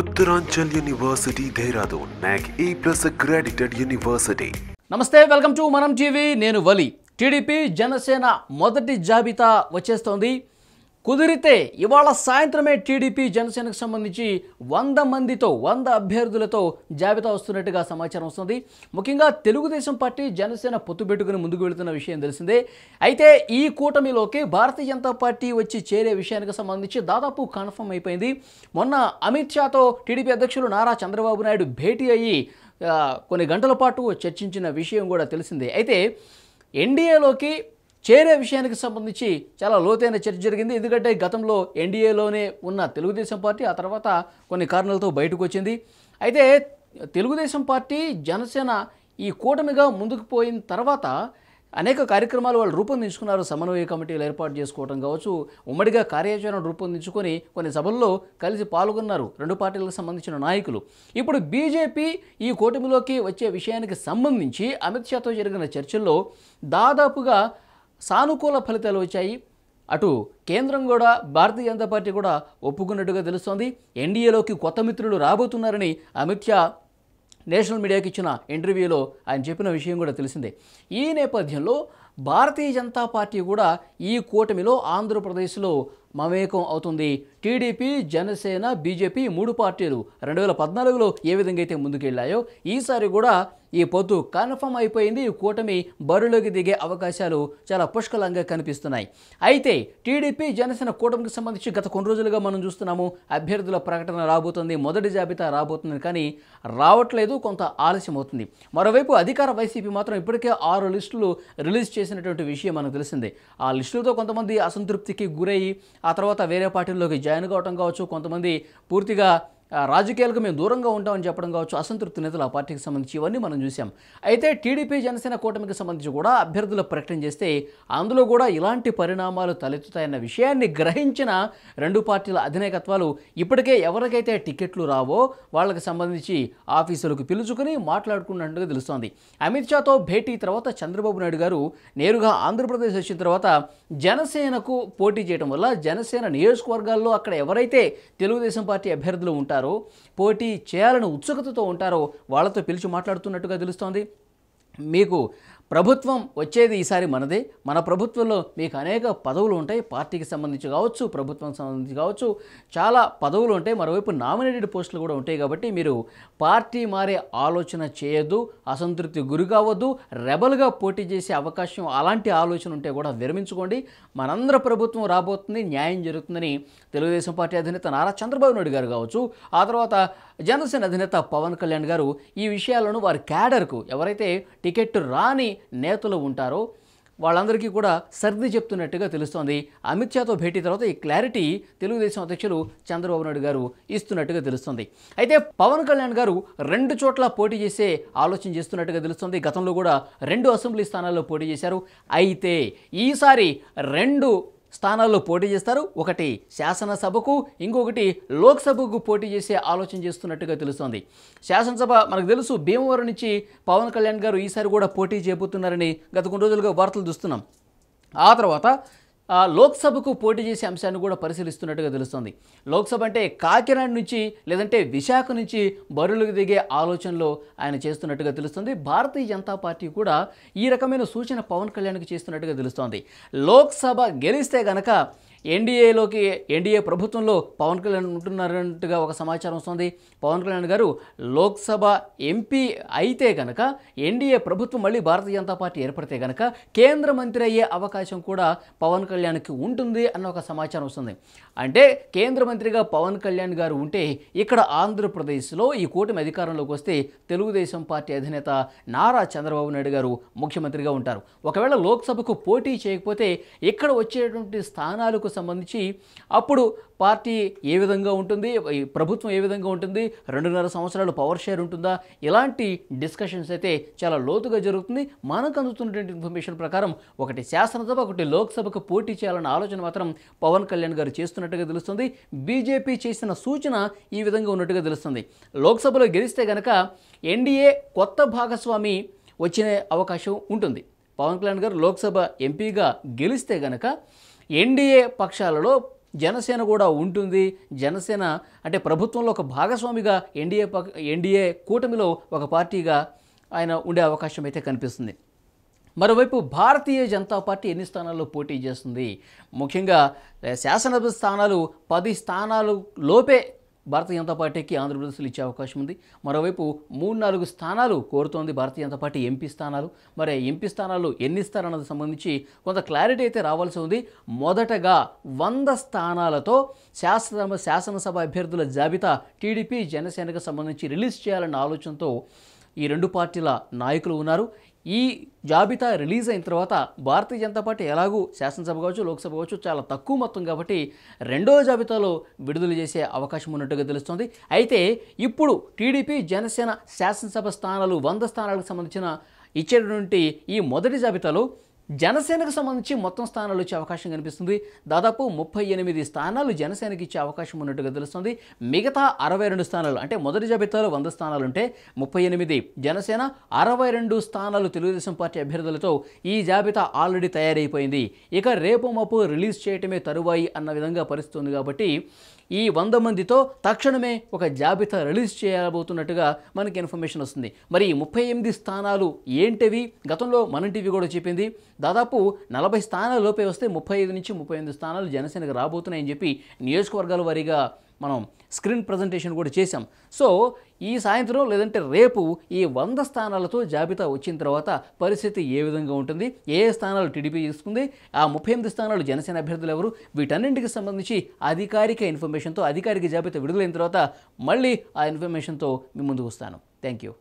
Uttaranchal university Dehradun NAAC A plus accredited university నమస్తే welcome to Manam TV నేను Vali TDP Janasena మొదటి జాబితా వచ్చేస్తోంది కుదిరితే ఇవాళ సాయంత్రమే టీడీపీ జనసేనకు సంబంధించి వంద మందితో వంద అభ్యర్థులతో జాబితా వస్తున్నట్టుగా సమాచారం వస్తుంది ముఖ్యంగా తెలుగుదేశం పార్టీ జనసేన పొత్తుపెట్టుకుని ముందుకు వెళుతున్న విషయం తెలిసిందే అయితే ఈ కూటమిలోకి భారతీయ జనతా పార్టీ వచ్చి చేరే విషయానికి సంబంధించి దాదాపు కన్ఫర్మ్ అయిపోయింది మొన్న అమిత్ షాతో టీడీపీ అధ్యక్షులు నారా చంద్రబాబు నాయుడు భేటీ అయ్యి కొన్ని గంటల పాటు చర్చించిన విషయం కూడా తెలిసిందే అయితే ఎన్డీఏలోకి చేరే విషయానికి సంబంధించి చాలా లోతైన చర్చ జరిగింది ఎందుకంటే గతంలో ఎన్డీఏలోనే ఉన్న తెలుగుదేశం పార్టీ ఆ తర్వాత కొన్ని కారణాలతో బయటకు వచ్చింది అయితే తెలుగుదేశం పార్టీ జనసేన ఈ కూటమిగా ముందుకు పోయిన తర్వాత అనేక కార్యక్రమాలు వాళ్ళు రూపొందించుకున్నారు సమన్వయ కమిటీలు ఏర్పాటు చేసుకోవడం కావచ్చు ఉమ్మడిగా కార్యాచరణ రూపొందించుకొని కొన్ని సభల్లో కలిసి పాల్గొన్నారు రెండు పార్టీలకు సంబంధించిన నాయకులు ఇప్పుడు బీజేపీ ఈ కూటమిలోకి వచ్చే విషయానికి సంబంధించి అమిత్ షాతో జరిగిన చర్చల్లో దాదాపుగా సానుకూల ఫలితాలు వచ్చాయి అటు కేంద్రం కూడా భారతీయ జనతా పార్టీ కూడా ఒప్పుకున్నట్టుగా తెలుస్తోంది ఎన్డీఏలోకి కొత్త మిత్రులు రాబోతున్నారని అమిత్ షా నేషనల్ మీడియాకి ఇచ్చిన ఇంటర్వ్యూలో ఆయన చెప్పిన విషయం కూడా తెలిసిందే ఈ నేపథ్యంలో భారతీయ జనతా పార్టీ కూడా ఈ కూటమిలో ఆంధ్రప్రదేశ్లో మమేకం అవుతుంది టీడీపీ జనసేన బీజేపీ మూడు పార్టీలు రెండు వేల పద్నాలుగులో ఏ విధంగా అయితే ముందుకెళ్ళాయో ఈసారి కూడా ఈ పొత్తు కన్ఫర్మ్ అయిపోయింది కూటమి బరిలోకి దిగే అవకాశాలు చాలా పుష్కలంగా కనిపిస్తున్నాయి అయితే టీడీపీ జనసేన కూటమికి సంబంధించి గత కొన్ని రోజులుగా మనం చూస్తున్నాము అభ్యర్థుల ప్రకటన రాబోతుంది మొదటి జాబితా రాబోతుంది కానీ రావట్లేదు కొంత ఆలస్యం అవుతుంది మరోవైపు అధికార వైసీపీ మాత్రం ఇప్పటికే ఆరు లిస్టులు రిలీజ్ చేసినటువంటి విషయం మనకు తెలిసిందే ఆ లిస్టులతో కొంతమంది అసంతృప్తికి గురయ్యి ఆ తర్వాత వేరే పార్టీల్లోకి జాయిన్ కావటం కావచ్చు కొంతమంది పూర్తిగా రాజకీయాలకు మేము దూరంగా ఉంటామని చెప్పడం కావచ్చు అసంతృప్తి నేతలు ఆ పార్టీకి సంబంధించి ఇవన్నీ మనం చూసాం అయితే టీడీపీ జనసేన కూటమికి సంబంధించి కూడా అభ్యర్థుల ప్రకటన చేస్తే అందులో కూడా ఇలాంటి పరిణామాలు తలెత్తుతాయన్న విషయాన్ని గ్రహించిన రెండు పార్టీల అధినేకత్వాలు ఇప్పటికే ఎవరికైతే టికెట్లు రావో వాళ్ళకి సంబంధించి ఆఫీసులకు పిలుచుకుని మాట్లాడుకున్నట్టుగా తెలుస్తోంది అమిత్ షాతో భేటీ తర్వాత చంద్రబాబు నాయుడు గారు నేరుగా ఆంధ్రప్రదేశ్ వచ్చిన తర్వాత జనసేనకు పోటీ చేయడం వల్ల జనసేన నియోజకవర్గాల్లో అక్కడ ఎవరైతే తెలుగుదేశం పార్టీ అభ్యర్థులు ఉంటారు ఉంటారో పోటీ చేయాలని ఉత్సుకతతో ఉంటారో వాళ్ళతో పిలిచి మాట్లాడుతున్నట్టుగా తెలుస్తోంది మీకు ప్రభుత్వం వచ్చేది ఈసారి మనదే మన ప్రభుత్వంలో మీకు అనేక పదవులు ఉంటాయి పార్టీకి సంబంధించి కావచ్చు ప్రభుత్వం సంబంధించి కావచ్చు చాలా పదవులు ఉంటాయి మరోవైపు నామినేటెడ్ పోస్టులు కూడా ఉంటాయి కాబట్టి మీరు పార్టీ మారే ఆలోచన చేయొద్దు అసంతృప్తి గురి కావద్దు రెబల్గా పోటీ చేసే అవకాశం అలాంటి ఆలోచన ఉంటే కూడా విరమించుకోండి మనందర ప్రభుత్వం రాబోతుంది న్యాయం జరుగుతుందని తెలుగుదేశం పార్టీ అధినేత నారా చంద్రబాబు నాయుడు గారు కావచ్చు ఆ తర్వాత జనసేన అధినేత పవన్ కళ్యాణ్ గారు ఈ విషయాలను వారి క్యాడర్కు ఎవరైతే టికెట్ రాని నేతలు ఉంటారో వాళ్ళందరికీ కూడా సర్ది చెప్తున్నట్టుగా తెలుస్తోంది అమిత్ షాతో భేటీ తర్వాత ఈ క్లారిటీ తెలుగుదేశం అధ్యక్షులు చంద్రబాబు నాయుడు గారు ఇస్తున్నట్టుగా తెలుస్తుంది అయితే పవన్ కళ్యాణ్ గారు రెండు చోట్ల పోటీ చేసే ఆలోచన చేస్తున్నట్టుగా తెలుస్తుంది గతంలో కూడా రెండు అసెంబ్లీ స్థానాల్లో పోటీ చేశారు అయితే ఈసారి రెండు స్థానాల్లో పోటీ చేస్తారు ఒకటి శాసనసభకు ఇంకొకటి లోక్సభకు పోటీ చేసే ఆలోచన చేస్తున్నట్టుగా తెలుస్తోంది శాసనసభ మనకు తెలుసు భీమవరం నుంచి పవన్ కళ్యాణ్ గారు ఈసారి కూడా పోటీ చేయబోతున్నారని గత కొన్ని రోజులుగా వార్తలు చూస్తున్నాం ఆ తర్వాత లోక్సభకు పోటీ చేసే అంశాన్ని కూడా పరిశీలిస్తున్నట్టుగా తెలుస్తుంది లోక్సభ అంటే కాకినాడ నుంచి లేదంటే విశాఖ నుంచి బరులకు దిగే ఆలోచనలో ఆయన చేస్తున్నట్టుగా తెలుస్తుంది భారతీయ జనతా పార్టీ కూడా ఈ రకమైన సూచన పవన్ కళ్యాణ్కి చేస్తున్నట్టుగా తెలుస్తోంది లోక్సభ గెలిస్తే గనక ఎన్డీఏలోకి ఎన్డీఏ ప్రభుత్వంలో పవన్ కళ్యాణ్ ఉంటున్నారంటుగా ఒక సమాచారం వస్తుంది పవన్ కళ్యాణ్ గారు లోక్సభ ఎంపీ అయితే కనుక ఎన్డీఏ ప్రభుత్వం మళ్ళీ భారతీయ జనతా పార్టీ ఏర్పడితే కనుక కేంద్ర మంత్రి అయ్యే అవకాశం కూడా పవన్ కళ్యాణ్కి ఉంటుంది అన్న ఒక సమాచారం వస్తుంది అంటే కేంద్ర మంత్రిగా పవన్ కళ్యాణ్ గారు ఉంటే ఇక్కడ ఆంధ్రప్రదేశ్లో ఈ కూటమి అధికారంలోకి వస్తే తెలుగుదేశం పార్టీ అధినేత నారా చంద్రబాబు నాయుడు గారు ముఖ్యమంత్రిగా ఉంటారు ఒకవేళ లోక్సభకు పోటీ చేయకపోతే ఇక్కడ వచ్చేటువంటి స్థానాలకు సంబంధించి అప్పుడు పార్టీ ఏ విధంగా ఉంటుంది ప్రభుత్వం ఏ విధంగా ఉంటుంది రెండున్నర సంవత్సరాలు పవర్ షేర్ ఉంటుందా ఇలాంటి డిస్కషన్స్ అయితే చాలా లోతుగా జరుగుతుంది మనకు అందుతున్నటువంటి ఇన్ఫర్మేషన్ ప్రకారం ఒకటి శాసనసభ ఒకటి లోక్సభకు పోటీ చేయాలన్న ఆలోచన మాత్రం పవన్ కళ్యాణ్ గారు చేస్తున్నట్టుగా తెలుస్తుంది బీజేపీ చేసిన సూచన ఈ విధంగా ఉన్నట్టుగా తెలుస్తుంది లోక్సభలో గెలిస్తే కనుక ఎన్డీఏ కొత్త భాగస్వామి వచ్చే అవకాశం ఉంటుంది పవన్ కళ్యాణ్ గారు లోక్సభ ఎంపీగా గెలిస్తే గనక ఎన్డీఏ పక్షాలలో జనసేన కూడా ఉంటుంది జనసేన అంటే ప్రభుత్వంలో ఒక భాగస్వామిగా ఎన్డీఏ పక్ ఎన్డీఏ కూటమిలో ఒక పార్టీగా ఆయన ఉండే అవకాశం అయితే కనిపిస్తుంది మరోవైపు భారతీయ జనతా పార్టీ ఎన్ని స్థానాల్లో పోటీ చేస్తుంది ముఖ్యంగా శాసనసభ స్థానాలు పది స్థానాలు లోపే భారతీయ జనతా పార్టీకి ఆంధ్రప్రదేశ్లో ఇచ్చే అవకాశం ఉంది మరోవైపు మూడు నాలుగు స్థానాలు కోరుతోంది భారతీయ జనతా పార్టీ ఎంపీ స్థానాలు మరి ఎంపీ స్థానాలు ఎన్ని స్థానాలకు సంబంధించి కొంత క్లారిటీ అయితే రావాల్సి ఉంది మొదటగా వంద స్థానాలతో శాసన శాసనసభ అభ్యర్థుల జాబితా టీడీపీ జనసేనకు సంబంధించి రిలీజ్ చేయాలన్న ఆలోచనతో ఈ రెండు పార్టీల నాయకులు ఉన్నారు ఈ జాబితా రిలీజ్ అయిన తర్వాత భారతీయ జనతా పార్టీ ఎలాగూ శాసనసభ కావచ్చు లోక్సభ కావచ్చు చాలా తక్కువ మొత్తం కాబట్టి రెండో జాబితాలో విడుదల చేసే అవకాశం ఉన్నట్టుగా తెలుస్తోంది అయితే ఇప్పుడు టీడీపీ జనసేన శాసనసభ స్థానాలు వంద స్థానాలకు సంబంధించిన ఇచ్చేటటువంటి ఈ మొదటి జాబితాలో జనసేనకు సంబంధించి మొత్తం స్థానాలు వచ్చే అవకాశం కనిపిస్తుంది దాదాపు ముప్పై ఎనిమిది స్థానాలు జనసేనకి ఇచ్చే అవకాశం ఉన్నట్టుగా తెలుస్తుంది మిగతా అరవై రెండు స్థానాలు అంటే మొదటి జాబితాలో వంద స్థానాలు ఉంటే ముప్పై ఎనిమిది జనసేన అరవై రెండు స్థానాలు తెలుగుదేశం పార్టీ అభ్యర్థులతో ఈ జాబితా ఆల్రెడీ తయారైపోయింది ఇక రేపు మాపు రిలీజ్ చేయటమే తరువాయి అన్న విధంగా పరిస్థితుంది కాబట్టి ఈ వంద మందితో తక్షణమే ఒక జాబితా రిలీజ్ చేయబోతున్నట్టుగా మనకి ఇన్ఫర్మేషన్ వస్తుంది మరి ఈ ముప్పై ఎనిమిది స్థానాలు ఏంటివి గతంలో మన టీవీ కూడా చెప్పింది దాదాపు నలభై స్థానాల లోపే వస్తే ముప్పై ఐదు నుంచి ముప్పై ఎనిమిది స్థానాలు జనసేనకు రాబోతున్నాయని చెప్పి నియోజకవర్గాల వారీగా మనం స్క్రీన్ ప్రజెంటేషన్ కూడా చేశాం సో ఈ సాయంత్రం లేదంటే రేపు ఈ వంద స్థానాలతో జాబితా వచ్చిన తర్వాత పరిస్థితి ఏ విధంగా ఉంటుంది ఏ స్థానాలు టీడీపీ తీసుకుంది ఆ ముప్పై ఎనిమిది స్థానాలు జనసేన అభ్యర్థులు ఎవరు వీటన్నింటికి సంబంధించి అధికారిక ఇన్ఫర్మేషన్తో అధికారిక జాబితా విడుదలైన తర్వాత మళ్ళీ ఆ ఇన్ఫర్మేషన్తో మీ ముందుకు వస్తాను థ్యాంక్ యూ